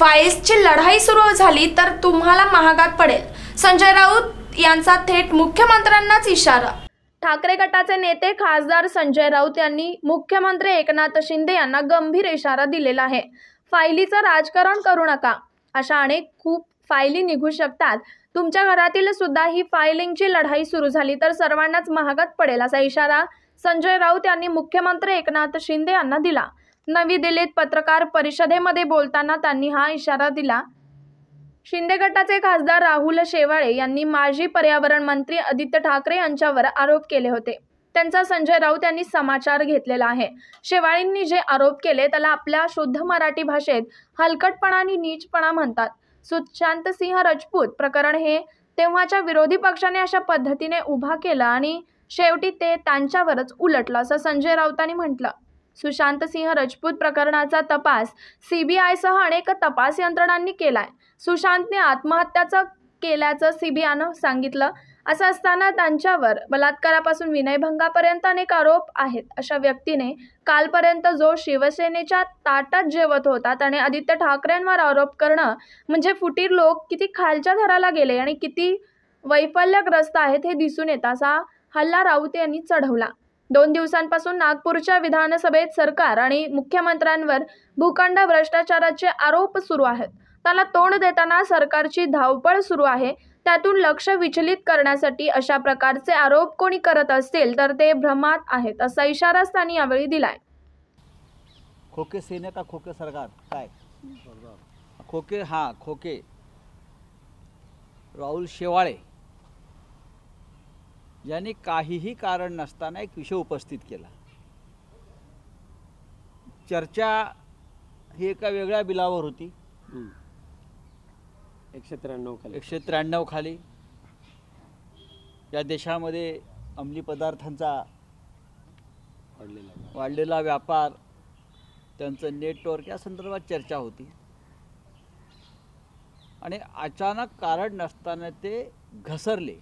फाईजची लढाई सुरू झाली तर तुम्हाला महागात पडेल संजय राऊत यांचा थेट मुख्यमंत्र्यांनाच इशारा ठाकरे गटाचे नेते खासदार संजय राऊत यांनी मुख्यमंत्री एकनाथ शिंदे यांना गंभीर इशारा दिलेला आहे फायलीचं राजकारण करू नका अशा अनेक खूप फायली निघू शकतात तुमच्या घरातील सुद्धा ही फायलिंगची लढाई सुरू झाली तर सर्वांनाच महागात पडेल असा इशारा संजय राऊत यांनी मुख्यमंत्री एकनाथ शिंदे यांना दिला नवी दिल्लीत पत्रकार परिषदेमध्ये बोलताना त्यांनी हा इशारा दिला शिंदे गटाचे खासदार राहुल शेवाळे यांनी माजी पर्यावरण मंत्री आदित्य ठाकरे यांच्यावर आरोप केले होते त्यांचा संजय राऊत यांनी समाचार घेतलेला आहे शेवाळींनी जे आरोप केले त्याला आपल्या शुद्ध मराठी भाषेत हलकटपणा आणि नीचपणा म्हणतात सुशांत सिंह राजपूत प्रकरण हे तेव्हाच्या विरोधी पक्षाने अशा पद्धतीने उभा केला आणि शेवटी ते त्यांच्यावरच उलटलं असं संजय राऊतांनी म्हटलं सुशांत सिंह राजपूत प्रकरणाचा तपास सीबीआयसह अनेक तपास यंत्रणांनी केलाय सुशांतने आत्महत्याचं केल्याचं सीबीआयनं सांगितलं असं असताना त्यांच्यावर बलात्कारापासून विनयभंगापर्यंत अनेक आरोप आहेत अशा व्यक्तीने कालपर्यंत जो शिवसेनेच्या ताटात जेवत होता त्याने आदित्य ठाकरेंवर आरोप करणं म्हणजे फुटीर लोक किती खालच्या थराला गेले आणि किती वैफल्यग्रस्त आहेत हे दिसून येत असा हल्ला राऊत यांनी चढवला दोन दिवसांपासून नागपूरच्या विधानसभेत सरकार आणि मुख्यमंत्र्यांवर भूखंड भ्रष्टाचाराचे आरोप सुरू आहेत त्याला तोंड देताना सरकारची धावपळ सुरू आहे त्यातून लक्ष विचलित करण्यासाठी अशा प्रकारचे आरोप कोणी करत असतील तर ते भ्रमात आहेत असा इशारा त्यांनी यावेळी दिलाय खोके सेने का खोके सरकार काय खोके हा खोके राहुल शेवाळे ज्यांनी काहीही कारण नसताना एक विषय उपस्थित केला चर्चा ही एका वेगळ्या बिलावर होती एकशे त्र्याण्णव खाली एकशे त्र्याण्णव खाली या देशामध्ये अंमली पदार्थांचा वाढलेला व्यापार त्यांचं नेटवर्क या संदर्भात चर्चा होती आणि अचानक कारण नसताना ते घसरले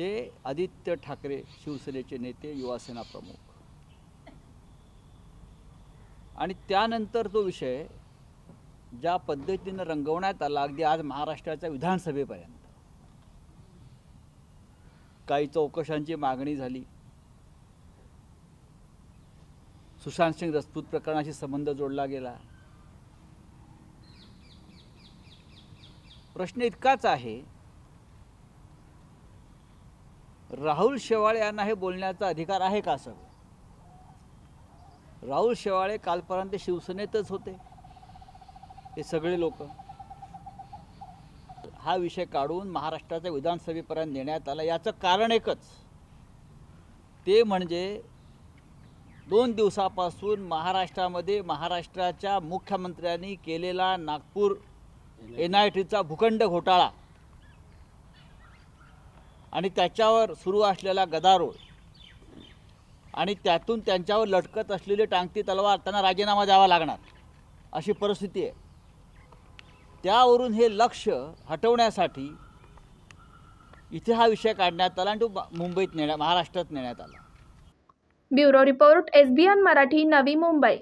ते आदित्य ठाकरे शिवसेनेचे नेते युवासेना प्रमुख आणि त्यानंतर तो विषय ज्या पद्धतीनं रंगवण्यात आला अगदी आज महाराष्ट्राच्या विधानसभेपर्यंत काही चौकशांची मागणी झाली सुशांत सिंग राजपूत प्रकरणाशी संबंध जोडला गेला प्रश्न इतकाच आहे राहुल शेवाळे यांना हे बोलण्याचा अधिकार आहे का सर राहुल शेवाळे कालपर्यंत शिवसेनेतच होते हे सगळे लोक हा विषय काढून महाराष्ट्राच्या विधानसभेपर्यंत नेण्यात आला याचं कारण एकच ते म्हणजे दोन दिवसापासून महाराष्ट्रामध्ये महाराष्ट्राच्या मुख्यमंत्र्यांनी केलेला नागपूर एन आय टीचा भूखंड घोटाळा आणि त्याच्यावर सुरू असलेला गदारोळ आणि त्यातून त्यांच्यावर लटकत असलेली टांगती तलवार त्यांना राजीनामा द्यावा लागणार अशी परिस्थिती आहे त्यावरून हे लक्ष हटवण्यासाठी इथे हा विषय काढण्यात आला आणि तो मुंबईत नेण्या महाराष्ट्रात नेण्यात आला ब्युरो रिपोर्ट एन मराठी नवी मुंबई